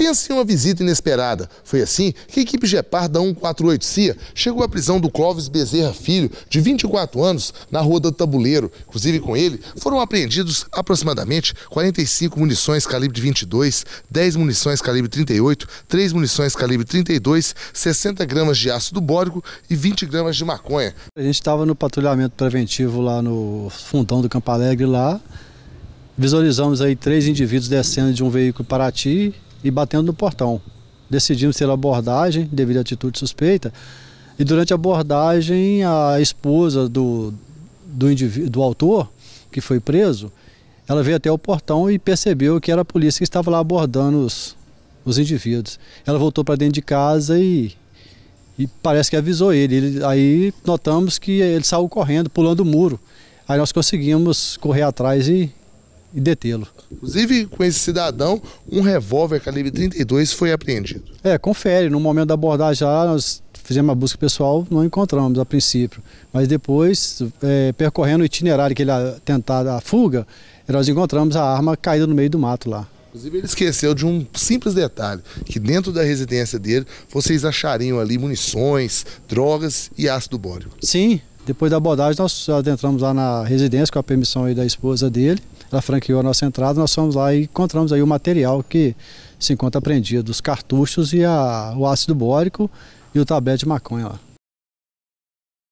Pense em uma visita inesperada. Foi assim que a equipe Gepard da 148 CIA chegou à prisão do Clóvis Bezerra Filho, de 24 anos, na Rua do Tabuleiro. Inclusive com ele foram apreendidos aproximadamente 45 munições calibre 22, 10 munições calibre 38, 3 munições calibre 32, 60 gramas de ácido bórico e 20 gramas de maconha. A gente estava no patrulhamento preventivo lá no fundão do Campo Alegre lá. Visualizamos aí três indivíduos descendo de um veículo Paraty e batendo no portão. Decidimos ter abordagem devido à atitude suspeita. E durante a abordagem, a esposa do, do, do autor, que foi preso, ela veio até o portão e percebeu que era a polícia que estava lá abordando os, os indivíduos. Ela voltou para dentro de casa e, e parece que avisou ele. ele. Aí notamos que ele saiu correndo, pulando o muro. Aí nós conseguimos correr atrás e e detê-lo. Inclusive, com esse cidadão, um revólver calibre 32 foi apreendido. É, confere. No momento da abordagem lá, nós fizemos a busca pessoal, não encontramos a princípio. Mas depois, é, percorrendo o itinerário que ele tentava a fuga, nós encontramos a arma caída no meio do mato lá. Inclusive, ele esqueceu de um simples detalhe, que dentro da residência dele, vocês achariam ali munições, drogas e ácido bórico. Sim, depois da abordagem, nós adentramos lá na residência com a permissão da esposa dele ela franqueou a nossa entrada, nós fomos lá e encontramos aí o material que se encontra apreendido, os cartuchos e a, o ácido bórico e o tablet de maconha lá.